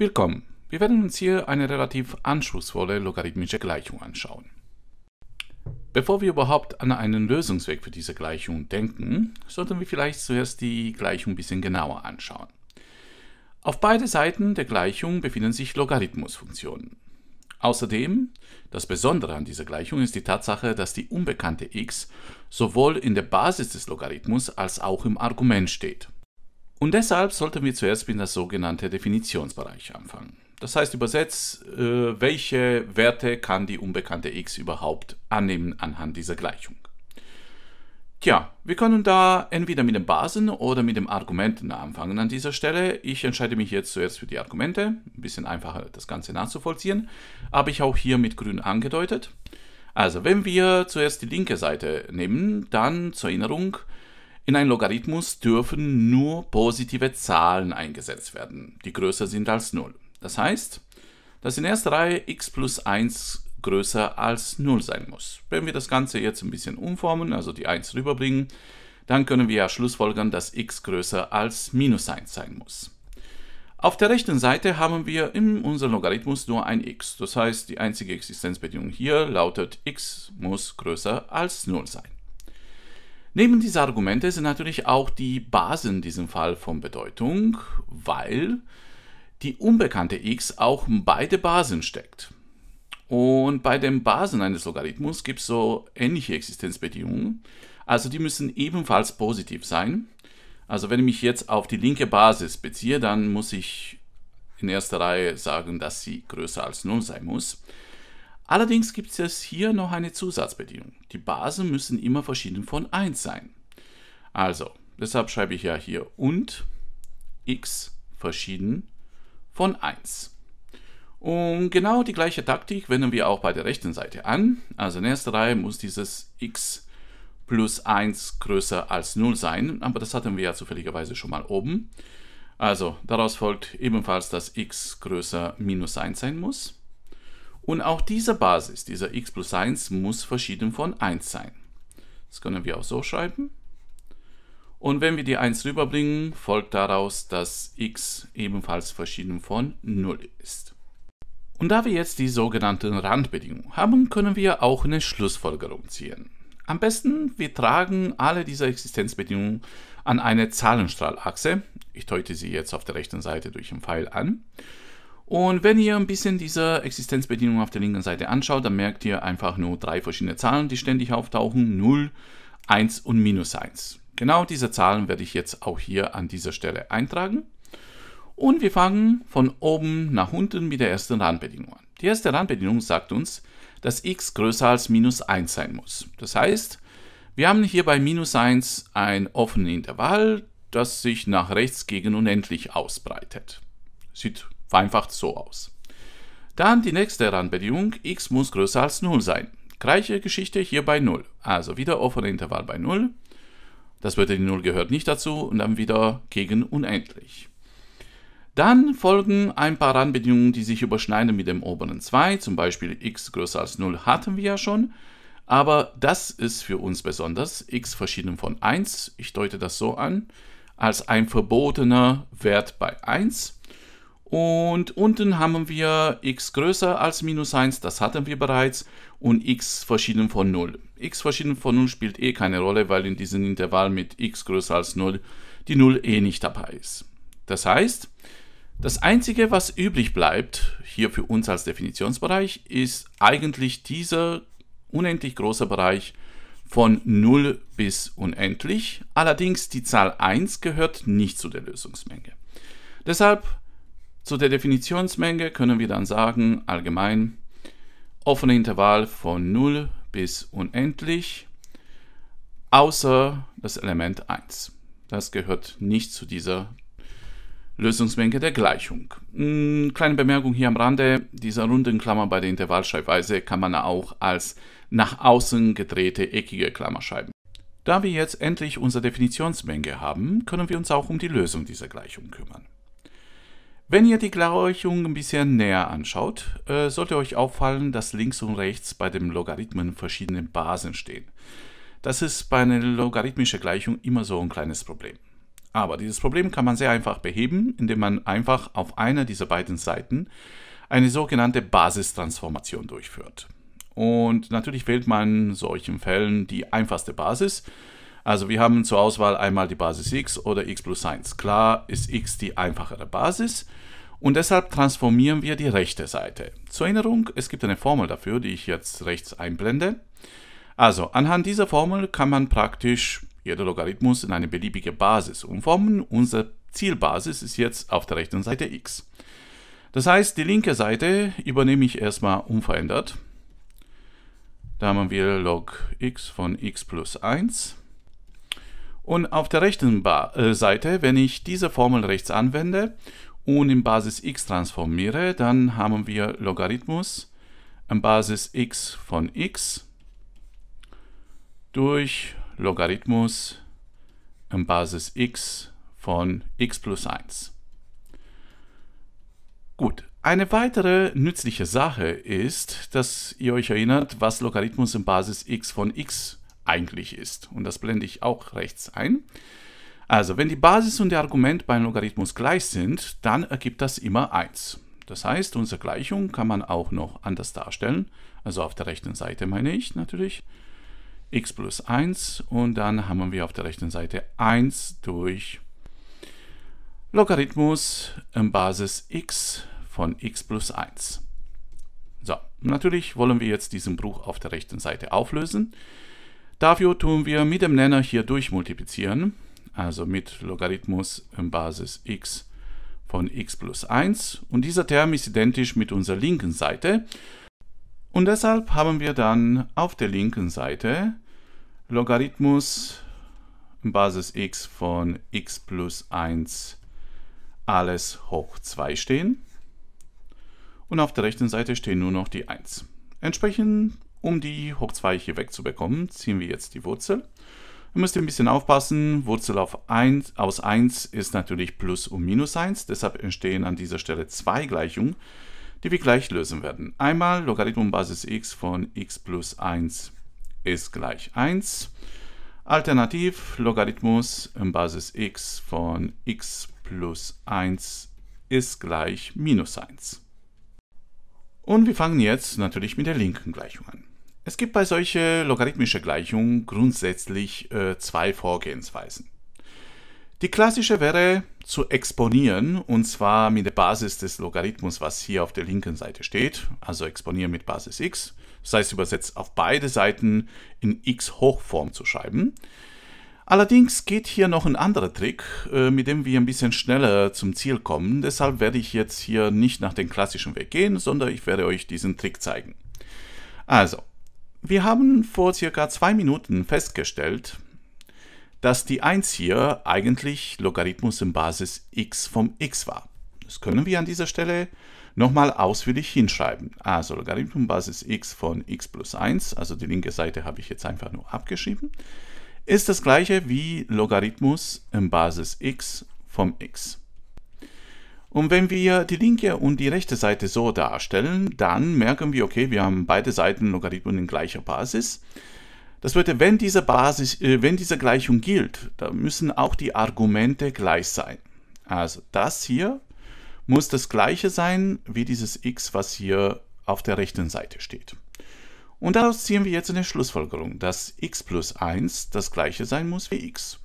Willkommen. Wir werden uns hier eine relativ anspruchsvolle logarithmische Gleichung anschauen. Bevor wir überhaupt an einen Lösungsweg für diese Gleichung denken, sollten wir vielleicht zuerst die Gleichung ein bisschen genauer anschauen. Auf beide Seiten der Gleichung befinden sich Logarithmusfunktionen. Außerdem, das Besondere an dieser Gleichung ist die Tatsache, dass die unbekannte x sowohl in der Basis des Logarithmus als auch im Argument steht. Und deshalb sollten wir zuerst mit der sogenannten Definitionsbereich anfangen. Das heißt übersetzt, äh, welche Werte kann die unbekannte x überhaupt annehmen anhand dieser Gleichung? Tja, wir können da entweder mit den Basen oder mit den Argumenten anfangen an dieser Stelle. Ich entscheide mich jetzt zuerst für die Argumente, ein bisschen einfacher das Ganze nachzuvollziehen, habe ich auch hier mit grün angedeutet. Also, wenn wir zuerst die linke Seite nehmen, dann zur Erinnerung, in einen Logarithmus dürfen nur positive Zahlen eingesetzt werden, die größer sind als 0. Das heißt, dass in erster Reihe x plus 1 größer als 0 sein muss. Wenn wir das Ganze jetzt ein bisschen umformen, also die 1 rüberbringen, dann können wir ja schlussfolgern, dass x größer als minus 1 sein muss. Auf der rechten Seite haben wir in unserem Logarithmus nur ein x. Das heißt, die einzige Existenzbedingung hier lautet, x muss größer als 0 sein. Neben dieser Argumente sind natürlich auch die Basen in diesem Fall von Bedeutung, weil die unbekannte x auch in beide Basen steckt. Und bei den Basen eines Logarithmus gibt es so ähnliche Existenzbedingungen. Also die müssen ebenfalls positiv sein. Also wenn ich mich jetzt auf die linke Basis beziehe, dann muss ich in erster Reihe sagen, dass sie größer als 0 sein muss. Allerdings gibt es hier noch eine Zusatzbedingung. Die Basen müssen immer verschieden von 1 sein. Also, deshalb schreibe ich ja hier und x verschieden von 1. Und genau die gleiche Taktik wenden wir auch bei der rechten Seite an. Also in erster Reihe muss dieses x plus 1 größer als 0 sein, aber das hatten wir ja zufälligerweise schon mal oben. Also daraus folgt ebenfalls, dass x größer minus 1 sein muss. Und auch diese Basis, dieser x plus 1, muss verschieden von 1 sein. Das können wir auch so schreiben. Und wenn wir die 1 rüberbringen, folgt daraus, dass x ebenfalls verschieden von 0 ist. Und da wir jetzt die sogenannten Randbedingungen haben, können wir auch eine Schlussfolgerung ziehen. Am besten, wir tragen alle diese Existenzbedingungen an eine Zahlenstrahlachse. Ich deute sie jetzt auf der rechten Seite durch den Pfeil an. Und wenn ihr ein bisschen diese Existenzbedienung auf der linken Seite anschaut, dann merkt ihr einfach nur drei verschiedene Zahlen, die ständig auftauchen. 0, 1 und minus 1. Genau diese Zahlen werde ich jetzt auch hier an dieser Stelle eintragen. Und wir fangen von oben nach unten mit der ersten Randbedingung an. Die erste Randbedingung sagt uns, dass x größer als minus 1 sein muss. Das heißt, wir haben hier bei minus 1 ein offenes Intervall, das sich nach rechts gegen unendlich ausbreitet. Sieht vereinfacht so aus. Dann die nächste Randbedingung, x muss größer als 0 sein. Gleiche Geschichte hier bei 0. Also wieder offene Intervall bei 0. Das würde die 0 gehört nicht dazu und dann wieder gegen unendlich. Dann folgen ein paar Randbedingungen, die sich überschneiden mit dem oberen 2, zum Beispiel x größer als 0 hatten wir ja schon, aber das ist für uns besonders, x verschieden von 1, ich deute das so an, als ein verbotener Wert bei 1 und unten haben wir x größer als minus 1, das hatten wir bereits, und x verschieden von 0. x verschieden von 0 spielt eh keine Rolle, weil in diesem Intervall mit x größer als 0 die 0 eh nicht dabei ist. Das heißt, das Einzige, was übrig bleibt, hier für uns als Definitionsbereich, ist eigentlich dieser unendlich große Bereich von 0 bis unendlich. Allerdings die Zahl 1 gehört nicht zu der Lösungsmenge. Deshalb zu der Definitionsmenge können wir dann sagen, allgemein, offene Intervall von 0 bis unendlich, außer das Element 1. Das gehört nicht zu dieser Lösungsmenge der Gleichung. Hm, kleine Bemerkung hier am Rande, dieser runden Klammer bei der Intervallschreibweise kann man auch als nach außen gedrehte eckige Klammer schreiben. Da wir jetzt endlich unsere Definitionsmenge haben, können wir uns auch um die Lösung dieser Gleichung kümmern. Wenn ihr die Gleichung ein bisschen näher anschaut, äh, sollte euch auffallen, dass links und rechts bei dem Logarithmen verschiedene Basen stehen. Das ist bei einer logarithmischen Gleichung immer so ein kleines Problem. Aber dieses Problem kann man sehr einfach beheben, indem man einfach auf einer dieser beiden Seiten eine sogenannte Basistransformation durchführt. Und natürlich wählt man in solchen Fällen die einfachste Basis, also wir haben zur Auswahl einmal die Basis x oder x plus 1. Klar ist x die einfachere Basis und deshalb transformieren wir die rechte Seite. Zur Erinnerung, es gibt eine Formel dafür, die ich jetzt rechts einblende. Also anhand dieser Formel kann man praktisch jeder Logarithmus in eine beliebige Basis umformen. Unsere Zielbasis ist jetzt auf der rechten Seite x. Das heißt, die linke Seite übernehme ich erstmal unverändert. Da haben wir log x von x plus 1 und auf der rechten ba äh, Seite, wenn ich diese Formel rechts anwende und in Basis x transformiere, dann haben wir Logarithmus in Basis x von x durch Logarithmus in Basis x von x plus 1. Gut, eine weitere nützliche Sache ist, dass ihr euch erinnert, was Logarithmus in Basis x von x eigentlich ist. Und das blende ich auch rechts ein. Also, wenn die Basis und der Argument beim Logarithmus gleich sind, dann ergibt das immer 1. Das heißt, unsere Gleichung kann man auch noch anders darstellen. Also auf der rechten Seite meine ich natürlich x plus 1 und dann haben wir auf der rechten Seite 1 durch Logarithmus in Basis x von x plus 1. So, natürlich wollen wir jetzt diesen Bruch auf der rechten Seite auflösen. Dafür tun wir mit dem Nenner hier durchmultiplizieren, also mit Logarithmus in Basis x von x plus 1 und dieser Term ist identisch mit unserer linken Seite und deshalb haben wir dann auf der linken Seite Logarithmus in Basis x von x plus 1 alles hoch 2 stehen und auf der rechten Seite stehen nur noch die 1. Entsprechend um die hoch 2 hier wegzubekommen, ziehen wir jetzt die Wurzel. Ihr müsst ein bisschen aufpassen, Wurzel auf 1, aus 1 ist natürlich Plus und Minus 1, deshalb entstehen an dieser Stelle zwei Gleichungen, die wir gleich lösen werden. Einmal Logarithmusbasis x von x plus 1 ist gleich 1. Alternativ Logarithmus in Basis x von x plus 1 ist gleich minus 1. Und wir fangen jetzt natürlich mit der linken Gleichung an. Es gibt bei solchen logarithmischen Gleichungen grundsätzlich äh, zwei Vorgehensweisen. Die klassische wäre zu exponieren, und zwar mit der Basis des Logarithmus, was hier auf der linken Seite steht, also exponieren mit Basis x, das heißt übersetzt auf beide Seiten in x-Hochform zu schreiben. Allerdings geht hier noch ein anderer Trick, äh, mit dem wir ein bisschen schneller zum Ziel kommen, deshalb werde ich jetzt hier nicht nach dem klassischen Weg gehen, sondern ich werde euch diesen Trick zeigen. Also, wir haben vor circa zwei Minuten festgestellt, dass die 1 hier eigentlich Logarithmus in Basis x vom x war. Das können wir an dieser Stelle nochmal ausführlich hinschreiben. Also Logarithmus Basis x von x plus 1, also die linke Seite habe ich jetzt einfach nur abgeschrieben, ist das gleiche wie Logarithmus in Basis x vom x. Und wenn wir die linke und die rechte Seite so darstellen, dann merken wir, okay, wir haben beide Seiten Logarithmen in gleicher Basis. Das bedeutet, wenn diese, Basis, äh, wenn diese Gleichung gilt, dann müssen auch die Argumente gleich sein. Also das hier muss das gleiche sein wie dieses x, was hier auf der rechten Seite steht. Und daraus ziehen wir jetzt eine Schlussfolgerung, dass x plus 1 das gleiche sein muss wie x.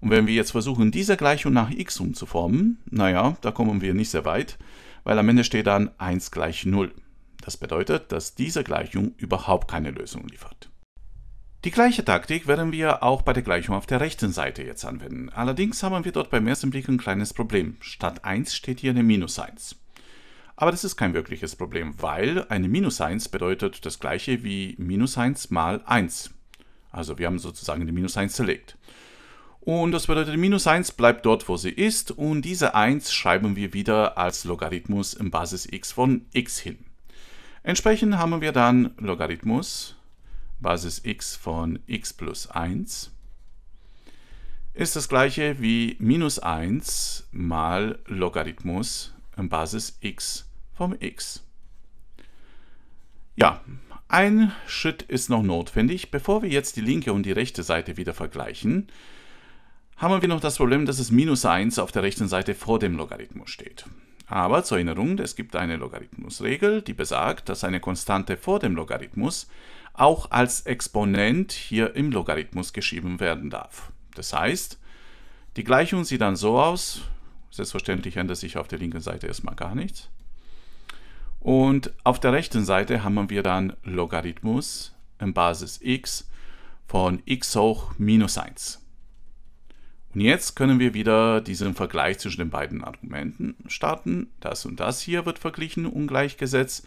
Und wenn wir jetzt versuchen, diese Gleichung nach x umzuformen, naja, da kommen wir nicht sehr weit, weil am Ende steht dann 1 gleich 0. Das bedeutet, dass diese Gleichung überhaupt keine Lösung liefert. Die gleiche Taktik werden wir auch bei der Gleichung auf der rechten Seite jetzt anwenden. Allerdings haben wir dort beim ersten Blick ein kleines Problem. Statt 1 steht hier eine Minus 1. Aber das ist kein wirkliches Problem, weil eine Minus 1 bedeutet das gleiche wie Minus 1 mal 1. Also wir haben sozusagen die Minus 1 zerlegt. Und das bedeutet, minus 1 bleibt dort, wo sie ist. Und diese 1 schreiben wir wieder als Logarithmus im Basis x von x hin. Entsprechend haben wir dann Logarithmus Basis x von x plus 1 ist das gleiche wie minus 1 mal Logarithmus Basis x vom x. Ja, ein Schritt ist noch notwendig. Bevor wir jetzt die linke und die rechte Seite wieder vergleichen, haben wir noch das Problem, dass es minus 1 auf der rechten Seite vor dem Logarithmus steht. Aber zur Erinnerung, es gibt eine Logarithmusregel, die besagt, dass eine Konstante vor dem Logarithmus auch als Exponent hier im Logarithmus geschrieben werden darf. Das heißt, die Gleichung sieht dann so aus, selbstverständlich ändert sich auf der linken Seite erstmal gar nichts. Und auf der rechten Seite haben wir dann Logarithmus in Basis x von x hoch minus 1. Und jetzt können wir wieder diesen Vergleich zwischen den beiden Argumenten starten. Das und das hier wird verglichen und gleichgesetzt.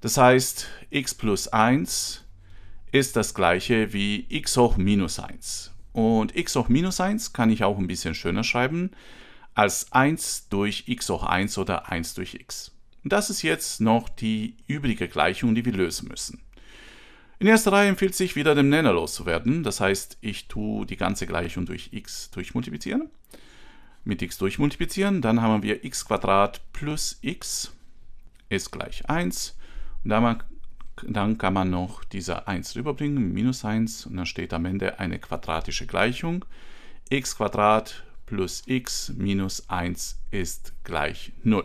Das heißt, x plus 1 ist das gleiche wie x hoch minus 1. Und x hoch minus 1 kann ich auch ein bisschen schöner schreiben als 1 durch x hoch 1 oder 1 durch x. Und das ist jetzt noch die übrige Gleichung, die wir lösen müssen. In erster Reihe empfiehlt sich wieder dem Nenner loszuwerden. Das heißt, ich tue die ganze Gleichung durch x durchmultiplizieren. Mit x durchmultiplizieren, dann haben wir x plus x ist gleich 1. Und dann kann man noch diese 1 rüberbringen, minus 1. Und dann steht am Ende eine quadratische Gleichung. x plus x minus 1 ist gleich 0.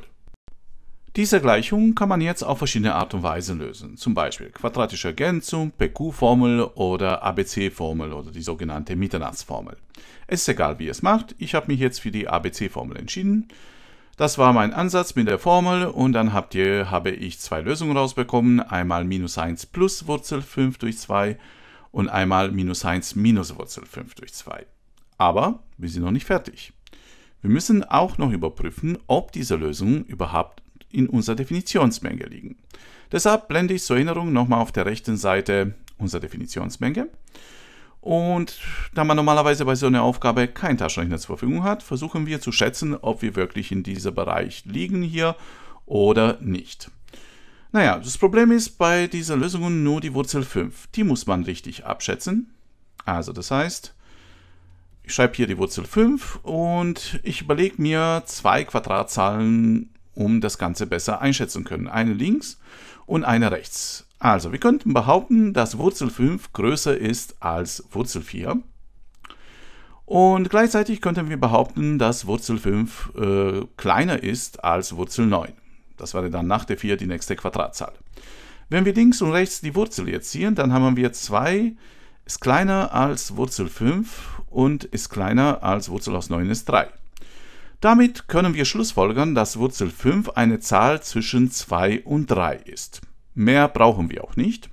Diese Gleichung kann man jetzt auf verschiedene Art und Weise lösen, zum Beispiel quadratische Ergänzung, PQ-Formel oder ABC-Formel oder die sogenannte Mitternachtsformel. Es ist egal, wie ihr es macht, ich habe mich jetzt für die ABC-Formel entschieden. Das war mein Ansatz mit der Formel und dann habt ihr, habe ich zwei Lösungen rausbekommen, einmal minus 1 plus Wurzel 5 durch 2 und einmal minus 1 minus Wurzel 5 durch 2. Aber wir sind noch nicht fertig. Wir müssen auch noch überprüfen, ob diese Lösung überhaupt in unserer Definitionsmenge liegen. Deshalb blende ich zur Erinnerung nochmal auf der rechten Seite unsere Definitionsmenge. Und da man normalerweise bei so einer Aufgabe keinen Taschenrechner zur Verfügung hat, versuchen wir zu schätzen, ob wir wirklich in diesem Bereich liegen hier oder nicht. Naja, das Problem ist bei dieser Lösung nur die Wurzel 5. Die muss man richtig abschätzen. Also das heißt, ich schreibe hier die Wurzel 5 und ich überlege mir zwei Quadratzahlen um das Ganze besser einschätzen können. Eine links und eine rechts. Also, wir könnten behaupten, dass Wurzel 5 größer ist als Wurzel 4. Und gleichzeitig könnten wir behaupten, dass Wurzel 5 äh, kleiner ist als Wurzel 9. Das wäre dann nach der 4 die nächste Quadratzahl. Wenn wir links und rechts die Wurzel jetzt ziehen, dann haben wir 2 ist kleiner als Wurzel 5 und ist kleiner als Wurzel aus 9 ist 3. Damit können wir schlussfolgern, dass Wurzel 5 eine Zahl zwischen 2 und 3 ist. Mehr brauchen wir auch nicht,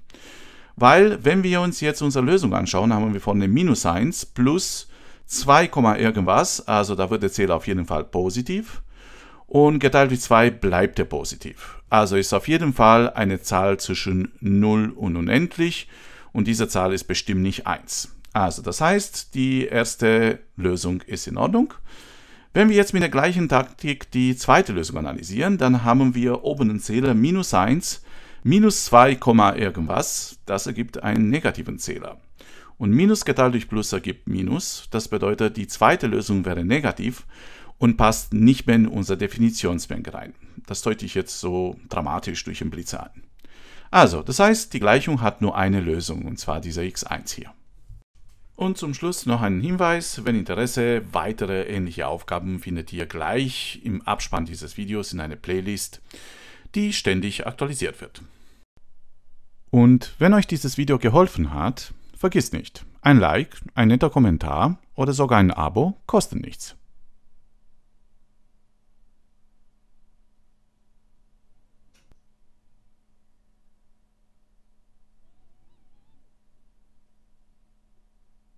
weil wenn wir uns jetzt unsere Lösung anschauen, haben wir vorne Minus 1 plus 2, irgendwas, also da wird der Zähler auf jeden Fall positiv und geteilt durch 2 bleibt er positiv. Also ist auf jeden Fall eine Zahl zwischen 0 und unendlich und diese Zahl ist bestimmt nicht 1. Also das heißt, die erste Lösung ist in Ordnung. Wenn wir jetzt mit der gleichen Taktik die zweite Lösung analysieren, dann haben wir oben den Zähler minus 1, minus 2, irgendwas. Das ergibt einen negativen Zähler. Und minus geteilt durch plus ergibt minus. Das bedeutet, die zweite Lösung wäre negativ und passt nicht mehr in unser Definitionsbank rein. Das deute ich jetzt so dramatisch durch den Blitzer an. Also, das heißt, die Gleichung hat nur eine Lösung, und zwar dieser x1 hier. Und zum Schluss noch einen Hinweis, wenn Interesse, weitere ähnliche Aufgaben findet ihr gleich im Abspann dieses Videos in einer Playlist, die ständig aktualisiert wird. Und wenn euch dieses Video geholfen hat, vergisst nicht, ein Like, ein netter Kommentar oder sogar ein Abo kosten nichts.